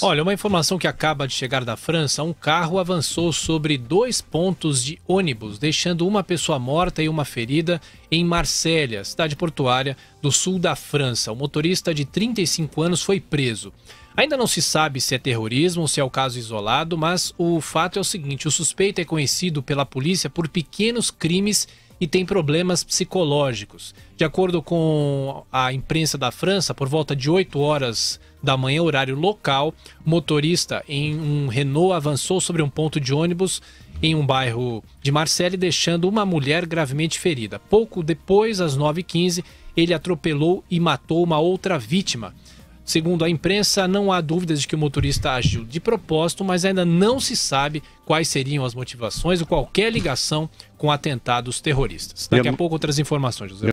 Olha, uma informação que acaba de chegar da França: um carro avançou sobre dois pontos de ônibus, deixando uma pessoa morta e uma ferida em Marsella, cidade portuária do sul da França. O motorista de 35 anos foi preso. Ainda não se sabe se é terrorismo ou se é o caso isolado, mas o fato é o seguinte: o suspeito é conhecido pela polícia por pequenos crimes e tem problemas psicológicos. De acordo com a imprensa da França, por volta de 8 horas da manhã, horário local, motorista em um Renault avançou sobre um ponto de ônibus em um bairro de Marseille, deixando uma mulher gravemente ferida. Pouco depois, às 9h15, ele atropelou e matou uma outra vítima. Segundo a imprensa, não há dúvidas de que o motorista agiu de propósito, mas ainda não se sabe quais seriam as motivações ou qualquer ligação com atentados terroristas. Daqui a pouco outras informações, José.